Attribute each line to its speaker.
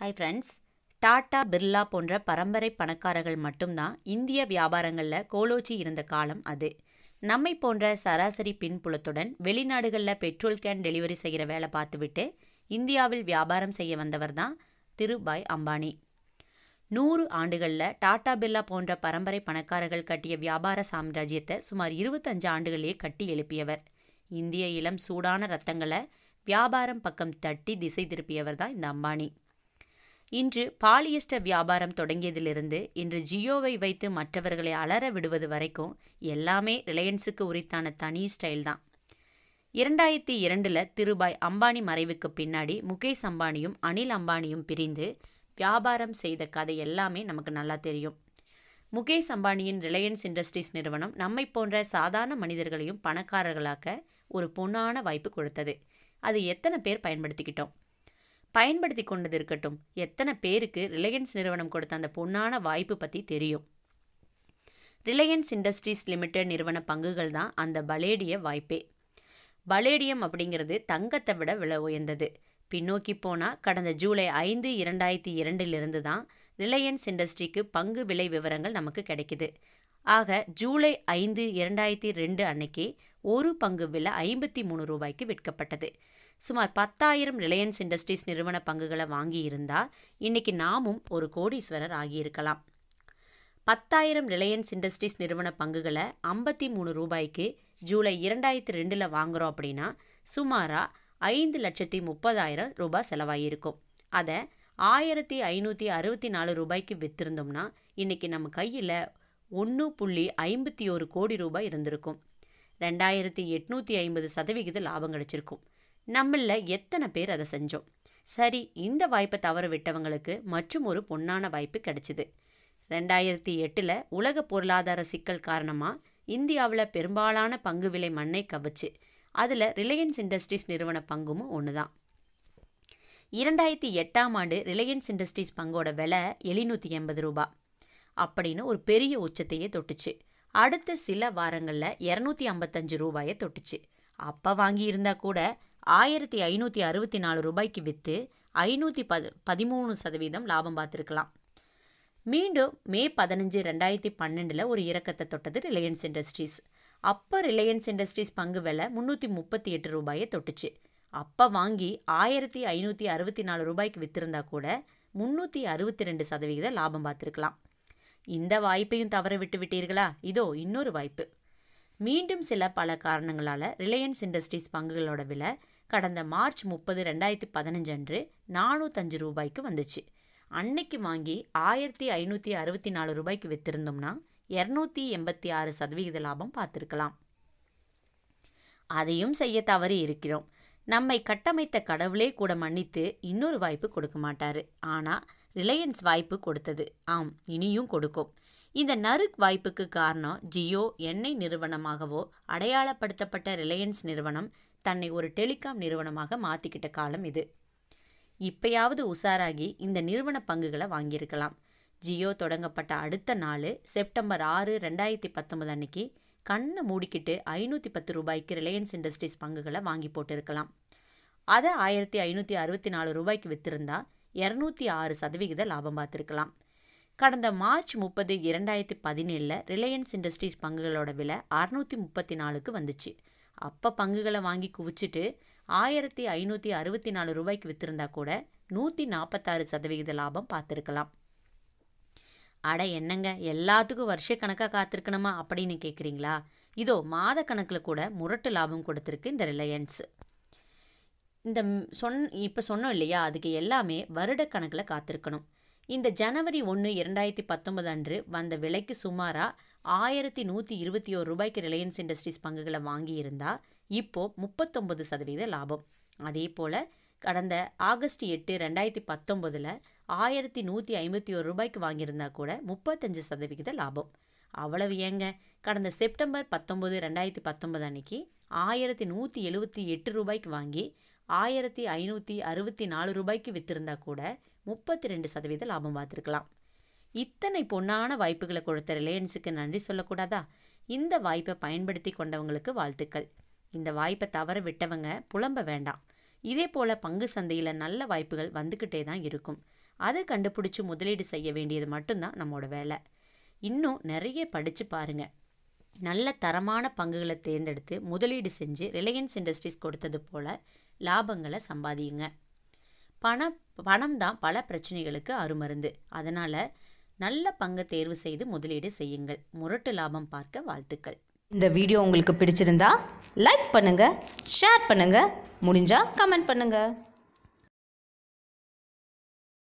Speaker 1: hi friends Tata Birla போன்ற பரம்பரை பணக்காரர்கள் மட்டும்தான் இந்திய வியாபாரங்களில் கோலோச்சி இருந்த காலம் அது நம்மை போன்ற சராசரி பின்புலத்துடன் வெளிநாடுகளில் பெட்ரோல் கேன் டெலிவரி செய்கிற வேலை பார்த்துவிட்டு இந்தியாவில் வியாபாரம் செய்ய வந்தவர் தான் திருபாய் அம்பானி நூறு ஆண்டுகளில் டாடா பிர்லா போன்ற பரம்பரை பணக்காரர்கள் கட்டிய வியாபார சாம்ராஜ்யத்தை சுமார் இருபத்தஞ்சு ஆண்டுகளே கட்டி எழுப்பியவர் இந்திய இளம் சூடான ரத்தங்களை வியாபாரம் பக்கம் தட்டி திசை திருப்பியவர் தான் இந்த அம்பானி இன்று பாலியஸ்டர் வியாபாரம் தொடங்கியதிலிருந்து இன்று ஜியோவை வைத்து மற்றவர்களை அலற விடுவது வரைக்கும் எல்லாமே ரிலையன்ஸுக்கு உரித்தான தனி ஸ்டைல் தான் இரண்டாயிரத்தி இரண்டில் திருபாய் அம்பானி மறைவுக்கு பின்னாடி முகேஷ் அம்பானியும் அனில் அம்பானியும் பிரிந்து வியாபாரம் செய்த கதை எல்லாமே நமக்கு நல்லா தெரியும் முகேஷ் அம்பானியின் ரிலையன்ஸ் இண்டஸ்ட்ரீஸ் நிறுவனம் நம்மை போன்ற சாதாரண மனிதர்களையும் பணக்காரர்களாக்க ஒரு பொன்னான வாய்ப்பு கொடுத்தது அது எத்தனை பேர் பயன்படுத்திக்கிட்டோம் பயன்படுத்தி கொண்டது இருக்கட்டும் எத்தனை பேருக்கு ரிலையன்ஸ் நிறுவனம் கொடுத்த அந்த பொன்னான வாய்ப்பு பற்றி தெரியும் ரிலையன்ஸ் இண்டஸ்ட்ரீஸ் லிமிடெட் நிறுவன பங்குகள் தான் அந்த பலேடிய வாய்ப்பே பலேடியம் அப்படிங்கிறது தங்கத்தை விட விலை உயர்ந்தது பின்னோக்கி போனால் கடந்த ஜூலை ஐந்து இரண்டாயிரத்தி இரண்டிலிருந்து தான் ரிலையன்ஸ் இண்டஸ்ட்ரிக்கு பங்கு விலை விவரங்கள் நமக்கு கிடைக்குது ஆக ஜூலை ஐந்து இரண்டாயிரத்தி ரெண்டு அன்னைக்கு ஒரு பங்கு விலை ஐம்பத்தி மூணு ரூபாய்க்கு விற்கப்பட்டது சுமார் பத்தாயிரம் ரிலையன்ஸ் இண்டஸ்ட்ரீஸ் நிறுவன பங்குகளை வாங்கியிருந்தா இன்னைக்கு நாமும் ஒரு கோடீஸ்வரர் ஆகியிருக்கலாம் பத்தாயிரம் ரிலையன்ஸ் இண்டஸ்ட்ரீஸ் நிறுவன பங்குகளை ஐம்பத்தி மூணு ரூபாய்க்கு ஜூலை இரண்டாயிரத்தி ரெண்டில் வாங்குகிறோம் அப்படின்னா சுமாராக ஐந்து லட்சத்தி முப்பதாயிரம் ரூபாய் செலவாகியிருக்கும் அதை ஆயிரத்தி ஐநூற்றி அறுபத்தி நாலு ரூபாய்க்கு விற்றுருந்தோம்னா இன்றைக்கி நம்ம கையில் ஒன்று புள்ளி ஐம்பத்தி ஒரு கோடி ரூபாய் இருந்திருக்கும் ரெண்டாயிரத்தி எட்நூற்றி ஐம்பது சதவிகித லாபம் கிடச்சிருக்கும் நம்மள எத்தனை பேர் அதை செஞ்சோம் சரி இந்த வாய்ப்பை தவற விட்டவங்களுக்கு மற்றும் ஒரு பொன்னான வாய்ப்பு கிடைச்சிது ரெண்டாயிரத்தி எட்டில் உலக பொருளாதார சிக்கல் காரணமாக இந்தியாவில் பெரும்பாலான பங்கு விலை மண்ணை கவிச்சு அதில் ரிலையன்ஸ் இண்டஸ்ட்ரீஸ் நிறுவன பங்கும் ஒன்று தான் இரண்டாயிரத்தி எட்டாம் ஆண்டு ரிலையன்ஸ் இண்டஸ்ட்ரீஸ் பங்கோட விலை எழுநூற்றி எண்பது ரூபா அப்படின்னு ஒரு பெரிய உச்சத்தையே தொட்டுச்சு அடுத்த சில வாரங்களில் இரநூத்தி ஐம்பத்தஞ்சு ரூபாயை தொட்டுச்சு அப்போ வாங்கியிருந்தா கூட ஆயிரத்தி ஐநூற்றி அறுபத்தி நாலு ரூபாய்க்கு விற்று ஐநூற்றி பது பதிமூணு சதவீதம் லாபம் பார்த்துருக்கலாம் மீண்டும் மே பதினஞ்சு ரெண்டாயிரத்தி பன்னெண்டில் ஒரு இறக்கத்தை தொட்டது ரிலையன்ஸ் இண்டஸ்ட்ரீஸ் அப்போ ரிலையன்ஸ் இண்டஸ்ட்ரீஸ் பங்கு விலை முந்நூற்றி முப்பத்தி எட்டு ரூபாயை தொட்டுச்சு அப்போ வாங்கி ஆயிரத்தி ஐநூற்றி அறுபத்தி நாலு ரூபாய்க்கு விற்றுருந்தா கூட முந்நூற்றி அறுபத்தி ரெண்டு சதவீதம் லாபம் பார்த்துருக்கலாம் இந்த வாய்ப்பையும் தவற விட்டு விட்டீர்களா இதோ இன்னொரு வாய்ப்பு மீண்டும் சில பல காரணங்களால் ரிலையன்ஸ் இண்டஸ்ட்ரீஸ் பங்குகளோட விலை கடந்த மார்ச் முப்பது ரெண்டாயிரத்தி பதினஞ்சு அன்று நானூற்றஞ்சு ரூபாய்க்கு வந்துச்சு அன்னைக்கு வாங்கி ஆயிரத்தி ஐநூற்றி அறுபத்தி நாலு ரூபாய்க்கு விற்றுருந்தோம்னா இரநூத்தி எண்பத்தி ஆறு சதவிகித லாபம் பார்த்துருக்கலாம் அதையும் செய்ய தவறி இருக்கிறோம் நம்மை கட்டமைத்த கடவுளே கூட மன்னித்து இன்னொரு வாய்ப்பு கொடுக்க மாட்டார் ஆனால் ரிலையன்ஸ் வாய்ப்பு கொடுத்தது ஆம் இனியும் கொடுக்கும் இந்த நறுக் வாய்ப்புக்கு காரணம் ஜியோ எண்ணெய் நிறுவனமாகவோ அடையாளப்படுத்தப்பட்ட ரிலையன்ஸ் நிறுவனம் தன்னை ஒரு டெலிகாம் நிறுவனமாக மாற்றிக்கிட்ட காலம் இது இப்பயாவது உஷாராகி இந்த நிறுவன பங்குகளை வாங்கியிருக்கலாம் ஜியோ தொடங்கப்பட்ட அடுத்த நாள் செப்டம்பர் ஆறு ரெண்டாயிரத்தி பத்தொன்பது அன்னைக்கு கண்ணை மூடிக்கிட்டு ஐநூற்றி பத்து ரூபாய்க்கு ரிலையன்ஸ் இண்டஸ்ட்ரீஸ் பங்குகளை வாங்கி போட்டிருக்கலாம் அதை ஆயிரத்தி ஐநூற்றி அறுபத்தி நாலு ரூபாய்க்கு விற்றுருந்தா இரநூத்தி ஆறு சதவிகித லாபம் பார்த்துருக்கலாம் கடந்த மார்ச் முப்பது இரண்டாயிரத்தி பதினேழில் ரிலையன்ஸ் இண்டஸ்ட்ரீஸ் பங்குகளோட விலை அறுநூற்றி முப்பத்தி நாலுக்கு வந்துச்சு அப்போ பங்குகளை வாங்கி குவிச்சிட்டு ஆயிரத்தி ஐநூற்றி அறுபத்தி நாலு ரூபாய்க்கு விற்றுருந்தா கூட நூற்றி நாற்பத்தாறு சதவிகித லாபம் பார்த்துருக்கலாம் அட என்னங்க எல்லாத்துக்கும் வருஷ கணக்காக காத்திருக்கணுமா அப்படின்னு கேட்குறீங்களா இதோ மாத கணக்கில் கூட முரட்டு லாபம் கொடுத்துருக்கு இந்த ரிலையன்ஸ் இந்த சொன் இப்போ சொன்னோம் இல்லையா அதுக்கு எல்லாமே வருட கணக்கில் காத்திருக்கணும் இந்த ஜனவரி ஒன்று இரண்டாயிரத்தி பத்தொன்பது அன்று வந்த விலைக்கு சுமாராக ஆயிரத்தி நூற்றி இருபத்தி ஒரு ரூபாய்க்கு ரிலையன்ஸ் இண்டஸ்ட்ரீஸ் பங்குகளை வாங்கியிருந்தா இப்போது முப்பத்தொம்பது சதவீத லாபம் அதே போல் கடந்த ஆகஸ்ட் எட்டு ரெண்டாயிரத்தி பத்தொம்போதில் ஆயிரத்தி நூற்றி ஐம்பத்தி ஒரு ரூபாய்க்கு வாங்கியிருந்தா கூட முப்பத்தஞ்சு சதவிகித லாபம் அவ்வளவு ஏங்க கடந்த செப்டம்பர் பத்தொம்பது ரெண்டாயிரத்தி பத்தொம்பது அன்னைக்கு ஆயிரத்தி நூற்றி எழுபத்தி எட்டு ரூபாய்க்கு வாங்கி ஆயிரத்தி ஐநூற்றி அறுபத்தி நாலு ரூபாய்க்கு விற்றுருந்தா கூட முப்பத்தி ரெண்டு சதவீத லாபம் பார்த்துருக்கலாம் இத்தனை பொன்னான வாய்ப்புகளை கொடுத்த ரிலையன்ஸுக்கு நன்றி சொல்லக்கூடாதா இந்த வாய்ப்பை பயன்படுத்தி கொண்டவங்களுக்கு வாழ்த்துக்கள் இந்த வாய்ப்பை தவற விட்டவங்க புலம்ப வேண்டாம் இதே போல் பங்கு சந்தையில் நல்ல வாய்ப்புகள் வந்துக்கிட்டே தான் இருக்கும் அதை கண்டுபிடிச்சி முதலீடு செய்ய வேண்டியது மட்டும்தான் நம்மளோட வேலை இன்னும் நிறைய படித்து பாருங்கள் நல்ல தரமான பங்குகளை தேர்ந்தெடுத்து முதலீடு செஞ்சு ரிலையன்ஸ் இண்டஸ்ட்ரீஸ் கொடுத்தது போல் லாபங்களை சம்பாதியுங்க பணம் பணம் தான் பல பிரச்சனைகளுக்கு அருமருந்து அதனால் நல்ல பங்கு தேர்வு செய்து முதலீடு செய்யுங்கள் முரட்டு லாபம் பார்க்க வாழ்த்துக்கள் இந்த வீடியோ உங்களுக்கு பிடிச்சிருந்தா லைக் பண்ணுங்கள் ஷேர் பண்ணுங்கள் முடிஞ்சால் கமெண்ட் பண்ணுங்கள்